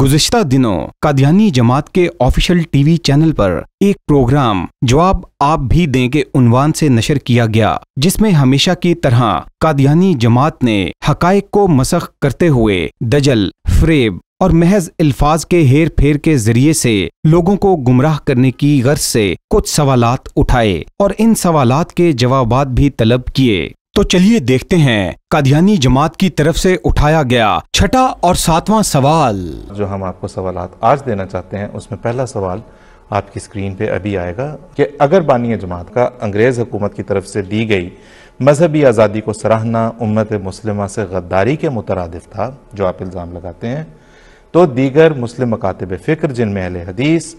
गुजशत दिनों कादियानी जमात के ऑफिशियल टीवी चैनल पर एक प्रोग्राम जवाब आप भी दें के उनवान से नशर किया गया जिसमें हमेशा की तरह कादियानी जमात ने हक को मसख करते हुए दजल फ्रेब और महज अल्फाज के हेर फेर के जरिए से लोगों को गुमराह करने की गर्ज से कुछ सवालात उठाए और इन सवालात के जवाब भी तलब किए तो चलिए देखते हैं कादियानी जमात की तरफ से उठाया गया छठा और सातवां सवाल जो हम आपको सवाल आज देना चाहते हैं उसमें पहला सवाल आपकी स्क्रीन पे अभी आएगा कि अगर बानिया जमात का अंग्रेज़ हुकूमत की तरफ से दी गई मजहबी आज़ादी को सराहना उम्मत मुस्लिमा से गद्दारी के मुतरद था जो आप इल्ज़ाम लगाते हैं तो दीगर मुस्लिम मकातब फ़िक्र जिनमें अहल हदीस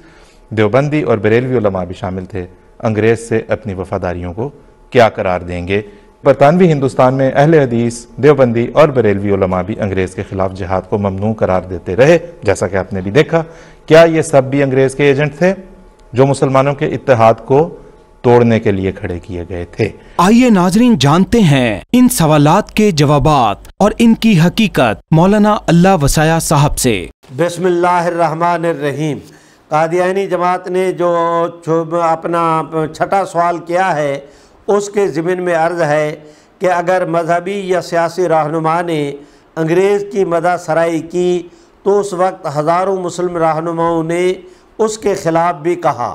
देवबंदी और बरेलवी भी शामिल थे अंग्रेज़ से अपनी वफादारियों को क्या करार देंगे बरतानवी हिंदुस्तान में अहल हदीस देवबंदी और बरेलवी उलमा भी अंग्रेज़ के ख़िलाफ़ जिहाद को ममनू करार देते रहे जैसा कि आपने भी देखा क्या ये सब भी अंग्रेज़ के एजेंट थे जो मुसलमानों के इतिहाद को तोड़ने के लिए खड़े किए गए थे आइए नाजरीन जानते हैं इन सवाल के जवाब और इनकी हकीकत मौलाना अल्लाह वसाया साहब से बसमीम कादियानी जमात ने जो अपना छठा सवाल किया है उसके ज़मीन में अर्ज़ है कि अगर मजहबी या सियासी रहनुमा ने अंग्रेज़ की मदा सराई की तो उस वक्त हज़ारों मुस्लिम रहनुमाओं ने उसके ख़िलाफ़ भी कहा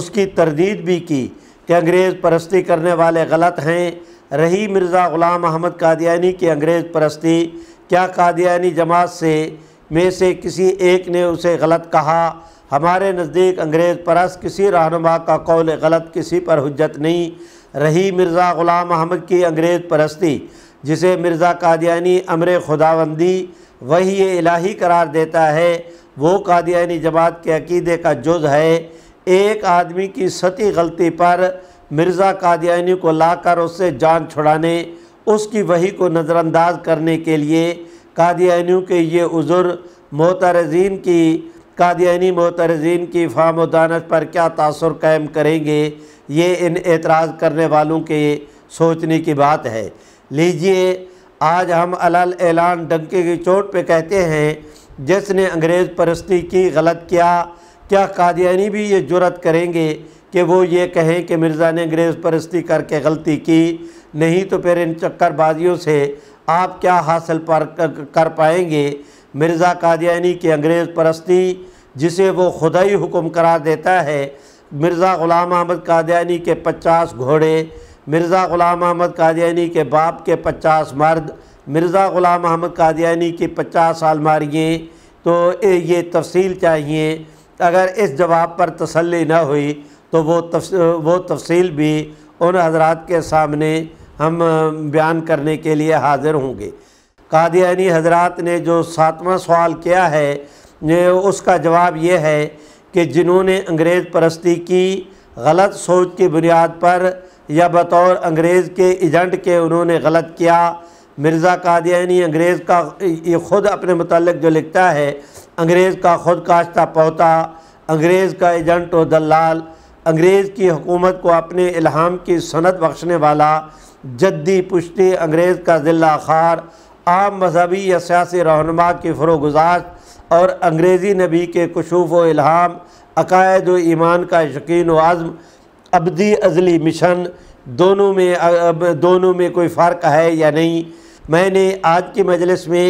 उसकी तरदीद भी की कि अंग्रेज़ परस्ती करने वाले गलत हैं रही मिर्ज़ा ग़ुलाम अहमद कादियानी की अंग्रेज़ परस्ती क्या कादियानी जमात से में से किसी एक ने उसे गलत कहा हमारे नज़दीक अंग्रेज़ परस किसी रहनुमा का कौल गलत किसी पर हजत नहीं रही मिर्ज़ा ग़ुलाम अहमद की अंग्रेज़ परस्ती जिसे मिर्ज़ा कादियानी अमर खुदावंदी वही इलाही करार देता है वो कादियानी जमात के अकीदे का जुज़ है एक आदमी की सती गलती पर मिर्ज़ा कादियानी को लाकर उससे जान छुड़ाने उसकी वही को नज़रअंदाज करने के लिए कादियानियों के ये उज़ुर मोतरजीन की कादियानी मोतरजीन की फाम दानत पर क्या तासर कायम करेंगे ये इन एतराज़ करने वालों के सोचने की बात है लीजिए आज हम अलल ऐलान डंके की चोट पे कहते हैं जिसने अंग्रेज़ परस्ती की गलत किया क्या कादियानी भी ये जुरत करेंगे कि वो ये कहें कि मिर्ज़ा ने अंग्रेज़ परस्ती करके गलती की नहीं तो फिर इन चक्करबाजियों से आप क्या हासिल पर कर पाएंगे मिर्ज़ा कादियानी की अंग्रेज़ परस्ती जिसे वो खुदा ही हुक्म करार देता है मिर्ज़ा ग़ुलाम अहमद कादयानी के पचास घोड़े मिर्ज़ा ग़ुलाम अहमद कादयानी के बाप के पचास मर्द मिर्ज़ा ग़ुलाम अहमद कादयानी की पचास अलमारियाँ तो ये तफसील चाहिए अगर इस जवाब पर तसल्ली ना हुई तो वो तफ, वो तफसील भी उन हजरात के सामने हम बयान करने के लिए हाज़िर होंगे कादियानी हजरात ने जो सातवां सवाल किया है उसका जवाब ये है कि जिन्होंने अंग्रेज़ परस्ती की गलत सोच की बुनियाद पर या बतौर अंग्रेज़ के एजेंट के उन्होंने गलत किया मिर्ज़ा कादियानी अंग्रेज़ का ये ख़ुद अपने मतलब जो लिखता है अंग्रेज़ का ख़ुद काश्ता पौता अंग्रेज़ का एजेंट और दलाल अंग्रेज़ की हुकूमत को अपने इल्हाम की सनत बख्शने वाला जद्दी पुश्ती अंग्रेज़ का ज़िला खार आम मजहबी या सियासी रहनुमा की फरोगुजाश और अंग्रेज़ी नबी के कशूफ़ व इल्हाम अकायद व ईमान का यकीन व आज़म अबदी अजली मिशन दोनों में अब दोनों में कोई फ़र्क है या नहीं मैंने आज की मजलिस में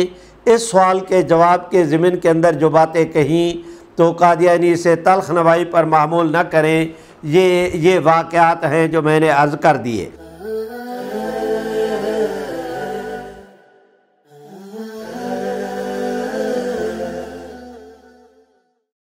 इस सवाल के जवाब के ज़मीन के अंदर जो बातें कहीं तो कादियानी से तलख नवाई पर मामूल न करें ये ये वाक़ात हैं जो मैंने अर्ज़ कर दिए